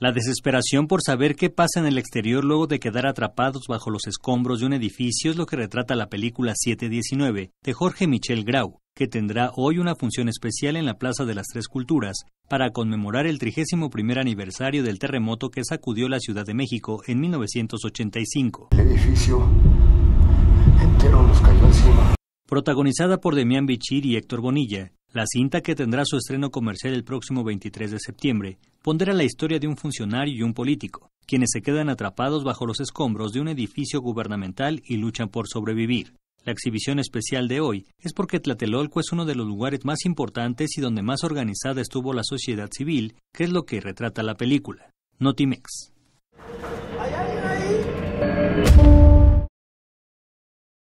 La desesperación por saber qué pasa en el exterior luego de quedar atrapados bajo los escombros de un edificio es lo que retrata la película 719 de Jorge Michel Grau, que tendrá hoy una función especial en la Plaza de las Tres Culturas para conmemorar el 31 aniversario del terremoto que sacudió la Ciudad de México en 1985. El edificio entero nos cayó encima. Protagonizada por Demián Bichir y Héctor Bonilla, la cinta, que tendrá su estreno comercial el próximo 23 de septiembre, pondrá la historia de un funcionario y un político, quienes se quedan atrapados bajo los escombros de un edificio gubernamental y luchan por sobrevivir. La exhibición especial de hoy es porque Tlatelolco es uno de los lugares más importantes y donde más organizada estuvo la sociedad civil, que es lo que retrata la película. Notimex.